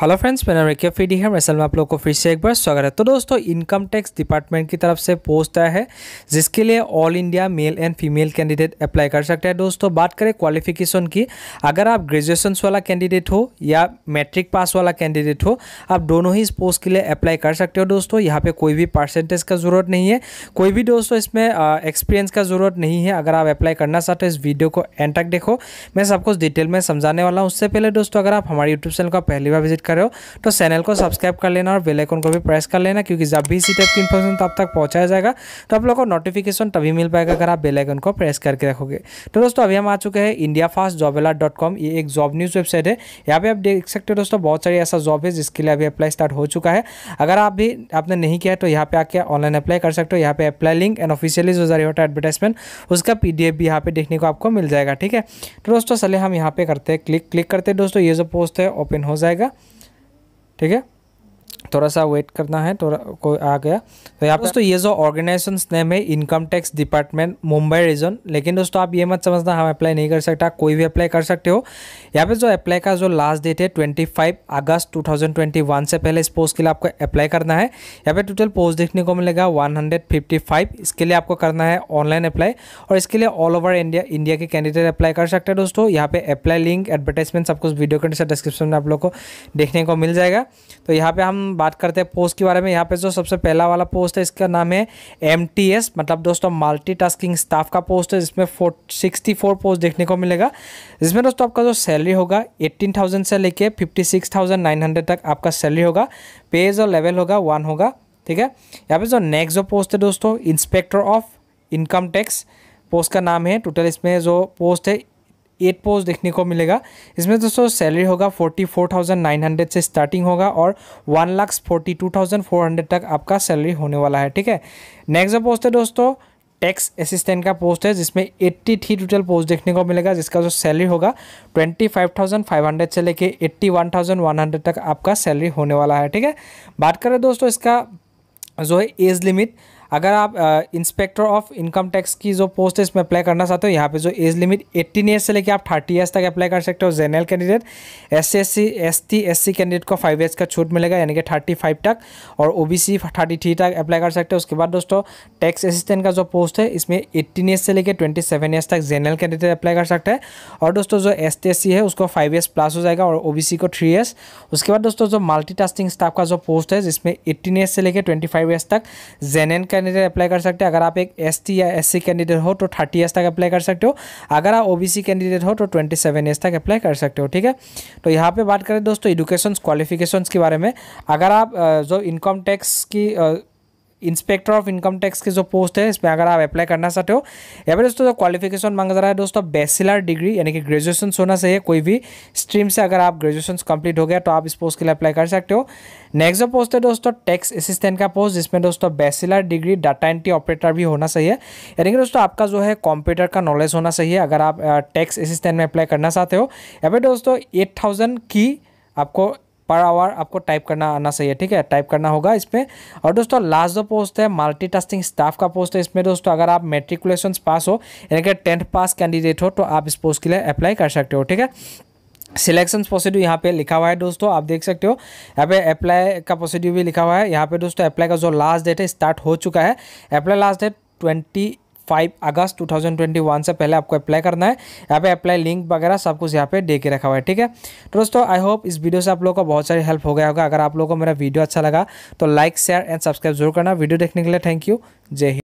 hello friends मैं नाम रेकिया फीडी है मैं आप लोग को फिर से एक बार स्वागत है तो दोस्तों इनकम टैक्स डिपार्टमेंट की तरफ से पोस्ट आया है जिसके लिए all India male and female candidate apply कर सकते हैं दोस्तों बात करें क्वालिफिकेशन की अगर आप ग्रेजुएशन वाला कैंडिडेट हो या मैट्रिक पास वाला कैंडिडेट हो आप दोनों ही इस पोस्ट के लिए अप्लाई कर सकते हो दोस्तों यहाँ पर कोई भी परसेंटेज का ज़रूरत नहीं है कोई भी दोस्तों इसमें एक्सपीरियंस का ज़रूरत नहीं है अगर आप अप्लाई करना चाहते हो इस वीडियो को एंड तक देखो मैं सब कुछ डिटेल में समझाने वाला हूँ उससे पहले दोस्तों अगर आप हमारे यूट्यूब चैनल का पहली बार विजिट कर रहे हो तो चैनल को सब्सक्राइब कर लेना और बेलाइकन को भी प्रेस कर लेना क्योंकि जब भी इसी टाइप की इन्फॉर्मेशन तब तक पहुँचाया जाएगा तो आप लोग को नोटिफिकेशन तभी मिल पाएगा अगर आप बेलाइकन को प्रेस करके रखोगे तो दोस्तों अभी हम आ चुके हैं इंडिया फास्ट जॉब ये एक जॉब न्यूज़ वेबसाइट है यहाँ पे आप देख सकते हो दोस्तों बहुत सारी ऐसा जॉब है जिसके लिए अभी अप्लाई स्टार्ट हो चुका है अगर आप भी आपने नहीं किया है तो यहाँ पे आके ऑनलाइन अप्लाई कर सकते हो यहाँ पे अप्लाई लिंक एंड ऑफिशियली जो जारी होता है एडवर्टाइजमेंट उसका पी भी यहाँ पे देखने को आपको मिल जाएगा ठीक है तो दोस्तों चले हम यहाँ पे करते हैं क्लिक क्लिक करते हैं दोस्तों ये जो पोस्ट है ओपन हो जाएगा ठीक है थोड़ा सा वेट करना है थोड़ा कोई आ गया तो यहाँ पर दोस्तों ये जो ऑर्गेनाइजेशन नेम है income tax department Mumbai region लेकिन दोस्तों आप ये मत समझना हम अप्लाई नहीं कर सकता कोई भी अप्लाई कर सकते हो यहाँ पे जो अप्लाई का जो लास्ट डेट है 25 अगस्त 2021 से पहले इस पोस्ट के लिए आपको अप्लाई करना है यहाँ पे टोटल पोस्ट देखने को मिलेगा फाइव इसके लिए आपको करना है ऑनलाइन अप्लाई और इसके लिए ऑल ओवर इंडिया इंडिया के कैंडिडेट अप्लाई कर सकते हैं दोस्तों यहाँ पे अप्लाई लिंक एडवर्टाइजमेंट सब कुछ वीडियो के डिस्क्रिप्शन में आप लोग को देखने को मिल जाएगा तो यहाँ पे हम बात करते हैं पोस्ट के बारे में यहाँ पे जो सबसे पहला वाला पोस्ट है इसका नाम है एम मतलब दोस्तों मल्टी स्टाफ का पोस्ट है जिसमें फोर पोस्ट देखने को मिलेगा जिसमें दोस्तों आपका जो सैलरी होगा एट्टीन से लेकर फिफ्टी तक आपका सैलरी होगा पे जो लेवल होगा वन होगा ठीक है यहाँ पे जो नेक्स्ट जो पोस्ट है दोस्तों inspector of income tax post का नाम है टोटल इसमें जो पोस्ट है एट पोस्ट देखने को मिलेगा इसमें दोस्तों सैलरी होगा forty four thousand nine hundred से स्टार्टिंग होगा और one lakh forty two thousand four hundred तक आपका सैलरी होने वाला है ठीक है नेक्स्ट जो पोस्ट है दोस्तों टैक्स असिस्टेंट का पोस्ट है जिसमें एट्टी थ्री टोटल पोस्ट देखने को मिलेगा जिसका जो सैलरी होगा twenty five thousand five hundred से लेके eighty one thousand one hundred तक आपका सैलरी होने वाला है ठीक है बात करें दोस्तों इसका जो है एज लिमिट अगर आप इंस्पेक्टर ऑफ इनकम टैक्स की जो पोस्ट है इसमें अप्लाई करना चाहते हो यहाँ पे जो एज लिमिट 18 ईयर्स से लेकर आप 30 ईयर्स तक अप्लाई कर सकते हो general candidate S S C S T S C candidate को फाइव ईयर्स का छूट मिलेगा यानी कि थर्टी फाइव तक और O B C thirty three तक अप्लाई कर सकते हो उसके बाद दोस्तों टैक्स असिस्टेंट का जो पोस्ट है इसमें एट्टीन ईयर्स से लेकर ट्वेंटी सेवन ईयर्स तक जनरल कैंडिडेट अप्लाई कर सकते हैं और दोस्तों जो एस टी एस सी है उसको फाइव ईयर्स प्लस हो जाएगा और ओ बी सी को थ्री ईयर्स उसके बाद दोस्तों जो मल्टी स्टाफ का जो पोस्ट है जिसमें एट्टीन ईयर्स से लेकर ट्वेंटी फाइव ईयर्स तक जेन एन कैंडिडेट अप्लाई तो कर सकते हो अगर आप एक एस या एस कैंडिडेट हो तो थर्टी ईयर्स तक अप्लाई कर सकते हो अगर आप ओ कैंडिडेट हो तो ट्वेंटी सेवन ईयर्स तक अप्लाई कर सकते हो ठीक है तो यहाँ पर बात करें दोस्तों एजुकेशन क्वालिफिकेशन के बारे में अगर आप जो इनकम टैक्स की इंस्पेक्टर ऑफ इनकम टैक्स की जो पोस्ट है इसमें अगर आप अप्लाई करना चाहते हो या फिर दोस्तों जो क्वालिफिकेशन मांगा जा रहा है दोस्तों बैचलर डिग्री यानी कि ग्रेजुएशन होना चाहिए कोई भी स्ट्रीम से अगर आप ग्रेजुएशन कंप्लीट हो गया तो आप इस पोस्ट के लिए अप्लाई कर सकते हो नेक्स्ट जो पोस्ट है दोस्तों टैक्स असिस्टेंट का पोस्ट जिसमें दोस्तों bachelor degree data entry operator भी होना चाहिए यानी कि दोस्तों आपका जो है कंप्यूटर का नॉलेज होना चाहिए अगर आप टैक्स असिस्टेंट में अप्लाई करना चाहते हो या फिर दोस्तों एट थाउजेंड की आपको पर आवर आपको टाइप करना आना चाहिए ठीक है टाइप करना होगा इस पर और दोस्तों लास्ट जो पोस्ट है मल्टीटास्किंग स्टाफ का पोस्ट है इसमें दोस्तों अगर आप मेट्रिकुलेशन पास हो यानी कि टेंथ पास कैंडिडेट हो तो आप इस पोस्ट के लिए अप्लाई कर सकते हो ठीक है सिलेक्शन प्रोसीड्यू यहाँ पे लिखा हुआ है दोस्तों आप देख सकते हो यहाँ पे अप्लाई का प्रोसीड्यू भी लिखा हुआ है यहाँ पे दोस्तों अप्लाई का जो लास्ट डेट है स्टार्ट हो चुका है apply last date twenty five August 2021 से पहले आपको अप्लाई करना है यहाँ पे अप्लाई लिंक वगैरह सब कुछ यहाँ पे दे के रखा हुआ है ठीक है तो दोस्तों आई होप इस वीडियो से आप लोगों को बहुत सारी हेल्प हो गया होगा अगर आप लोगों को मेरा वीडियो अच्छा लगा तो लाइक शेयर एंड सब्सक्राइब जरूर करना वीडियो देखने के लिए थैंक यू जय हिंद